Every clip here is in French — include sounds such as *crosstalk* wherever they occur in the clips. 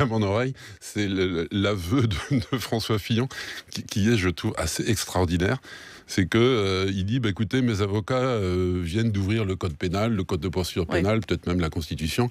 à mon oreille, c'est l'aveu *laughs* de, François Fillon, qui, est, je trouve, assez extraordinaire. C'est que euh, il dit, bah, écoutez, mes avocats euh, viennent d'ouvrir le code pénal, le code de procédure pénale, peut-être même la Constitution.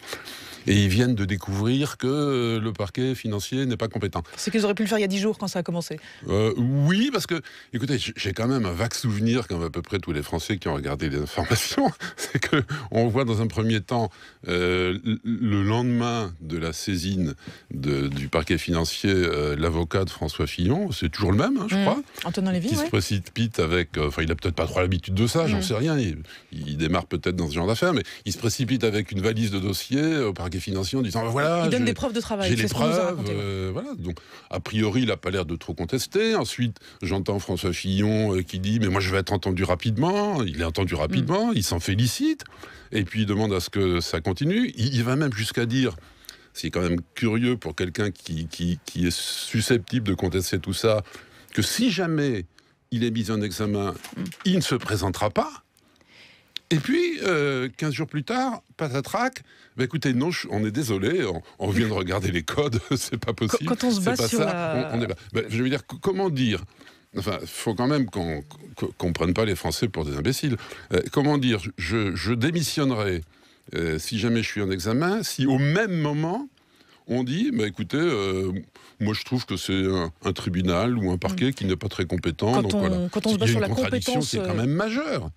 Et ils viennent de découvrir que euh, le parquet financier n'est pas compétent. C'est qu'ils auraient pu le faire il y a dix jours quand ça a commencé. Euh, oui, parce que, écoutez, j'ai quand même un vague souvenir, comme à peu près tous les Français qui ont regardé les informations, *laughs* c'est qu'on voit dans un premier temps, euh, le lendemain de la saisine du parquet financier, l'avocat de François Fillon, c'est toujours le même, hein, je crois. Mmh. crois. Antonin Lévy, qui se précipite avec. Enfin, il n'a peut-être pas trop l'habitude de ça, j'en mmh. sais rien. Il, démarre peut-être dans ce genre d'affaires, mais il se précipite avec une valise de dossier au parquet financiers en disant ah, voilà. Il donne des preuves de travail. J'ai les preuves. Euh, Donc, a priori, il n'a pas l'air de trop contester. Ensuite, j'entends François Fillon euh, qui dit mais moi, je vais être entendu rapidement. Il est entendu rapidement. Hmm. Il s'en félicite. Et puis, il demande à ce que ça continue. Il, va même jusqu'à dire. C'est quand même curieux pour quelqu'un qui, qui, est susceptible de contester tout ça, que si jamais il est mis en examen, il ne se présentera pas. Et puis, euh, 15 jours plus tard, patatrac, bah écoutez, non, on est désolé, on, vient de regarder les codes, *laughs* c'est pas possible. Quand on se bat sur ça, on, on est bah, je veux dire, comment dire Enfin, faut quand même qu'on ne prenne pas les Français pour des imbéciles. Euh, comment dire je, démissionnerai euh, si jamais je suis en examen, si au même moment, on dit, bah, écoutez, euh, moi je trouve que c'est un, tribunal ou un parquet mm. qui n'est pas très compétent. Quand donc voilà. quand on se bat sur la compétence, c'est quand même majeur.